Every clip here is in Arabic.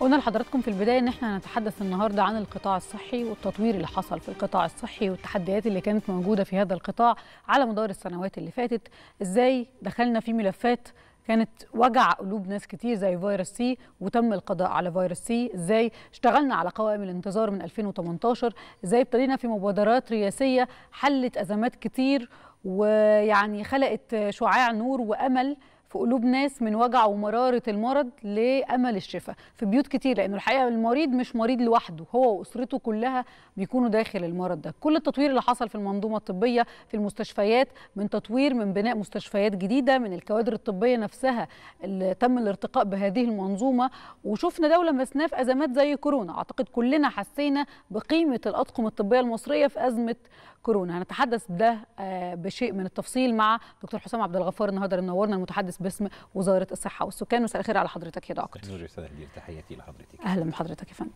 قلنا لحضراتكم في البدايه ان احنا هنتحدث النهارده عن القطاع الصحي والتطوير اللي حصل في القطاع الصحي والتحديات اللي كانت موجوده في هذا القطاع على مدار السنوات اللي فاتت ازاي دخلنا في ملفات كانت وجع قلوب ناس كتير زي فيروس سي وتم القضاء على فيروس سي ازاي اشتغلنا على قوائم الانتظار من 2018 ازاي ابتدينا في مبادرات رئاسيه حلت ازمات كتير ويعني خلقت شعاع نور وامل في قلوب ناس من وجع ومراره المرض لامل الشفاء في بيوت كتير لانه الحقيقه المريض مش مريض لوحده هو واسرته كلها بيكونوا داخل المرض ده كل التطوير اللي حصل في المنظومه الطبيه في المستشفيات من تطوير من بناء مستشفيات جديده من الكوادر الطبيه نفسها اللي تم الارتقاء بهذه المنظومه وشفنا دوله مسناه في ازمات زي كورونا اعتقد كلنا حسينا بقيمه الاطقم الطبيه المصريه في ازمه كورونا هنتحدث ده آه، بشيء من التفصيل مع دكتور حسام عبد الغفار النهارده اللي منورنا المتحدث باسم وزاره الصحه والسكان مساء الخير على حضرتك يا دكتور نور يا تحياتي لحضرتك اهلا بحضرتك يا فندم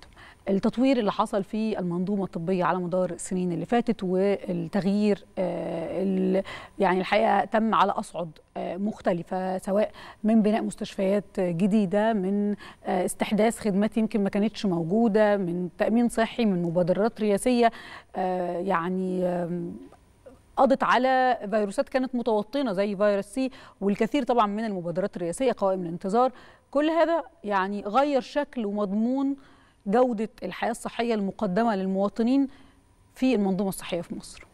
التطوير اللي حصل في المنظومه الطبيه على مدار السنين اللي فاتت والتغيير آه، يعني الحقيقه تم على اصعد آه، مختلفه سواء من بناء مستشفيات جديده من آه، استحداث خدمات يمكن ما كانتش موجوده من تامين صحي من مبادرات رئاسيه يعني قضت على فيروسات كانت متوطنه زي فيروس سي والكثير طبعا من المبادرات الرئاسيه قوائم الانتظار كل هذا يعني غير شكل ومضمون جوده الحياه الصحيه المقدمه للمواطنين في المنظومه الصحيه في مصر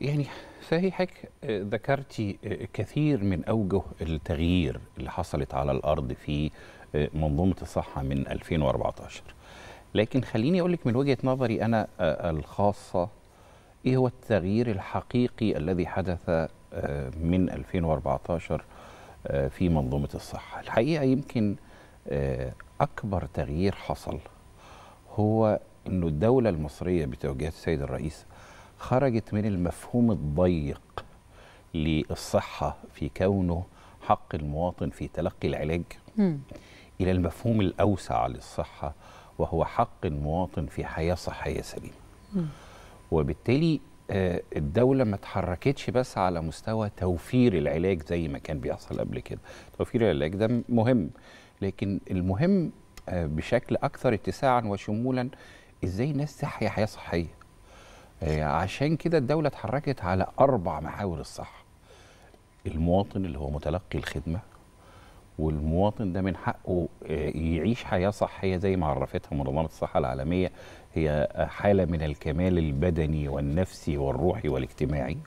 يعني صحيحك ذكرتي كثير من أوجه التغيير اللي حصلت على الأرض في منظومة الصحة من 2014 لكن خليني أقولك من وجهة نظري أنا آه، الخاصة إيه هو التغيير الحقيقي الذي حدث آه، من 2014 آه، في منظومة الصحة الحقيقة يمكن آه، أكبر تغيير حصل هو أنه الدولة المصرية بتوجيهات السيد الرئيس خرجت من المفهوم الضيق للصحة في كونه حق المواطن في تلقي العلاج م. إلى المفهوم الأوسع للصحة وهو حق المواطن في حياة صحية سليمة م. وبالتالي آه، الدولة ما تحركتش بس على مستوى توفير العلاج زي ما كان بيحصل قبل كده توفير العلاج ده مهم لكن المهم آه، بشكل أكثر اتساعا وشمولا إزاي الناس تحيا حياة صحية آه، عشان كده الدولة اتحركت على أربع محاور الصحة المواطن اللي هو متلقي الخدمة والمواطن ده من حقه آه، يعيش حياه صحيه زي ما عرفتها منظمه الصحه العالميه هي حاله من الكمال البدني والنفسي والروحي والاجتماعي